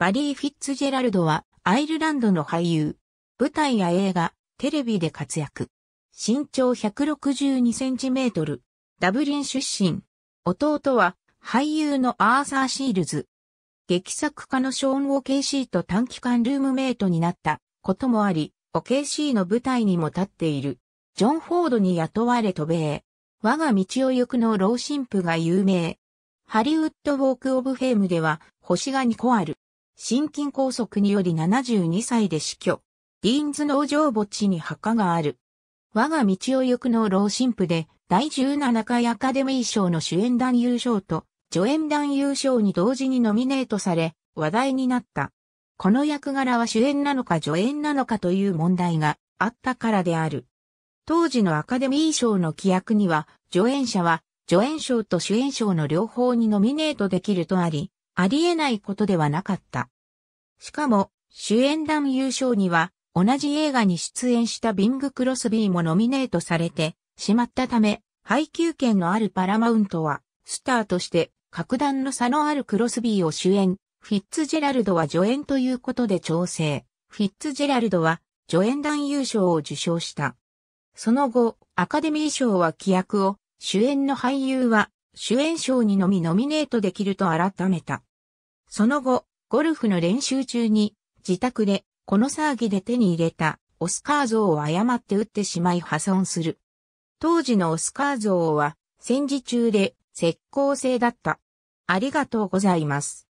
バリー・フィッツジェラルドはアイルランドの俳優。舞台や映画、テレビで活躍。身長162センチメートル。ダブリン出身。弟は俳優のアーサー・シールズ。劇作家のショーン・オケイシーと短期間ルームメイトになったこともあり、オケイシーの舞台にも立っている。ジョン・フォードに雇われ渡米。我が道を行くの老神父が有名。ハリウッド・ウォーク・オブ・フェームでは星が2個ある。心筋梗塞により72歳で死去。ディーンズ農場墓地に墓がある。我が道を行くの老神父で、第17回アカデミー賞の主演男優賞と、助演男優賞に同時にノミネートされ、話題になった。この役柄は主演なのか助演なのかという問題があったからである。当時のアカデミー賞の規約には、助演者は助演賞と主演賞の両方にノミネートできるとあり、ありえないことではなかった。しかも、主演団優勝には、同じ映画に出演したビング・クロスビーもノミネートされてしまったため、配給権のあるパラマウントは、スターとして格段の差のあるクロスビーを主演、フィッツジェラルドは助演ということで調整。フィッツジェラルドは助演団優勝を受賞した。その後、アカデミー賞は規約を、主演の俳優は主演賞にのみノミネートできると改めた。その後、ゴルフの練習中に、自宅で、この騒ぎで手に入れた、オスカー像を誤って撃ってしまい破損する。当時のオスカー像は、戦時中で、石膏製だった。ありがとうございます。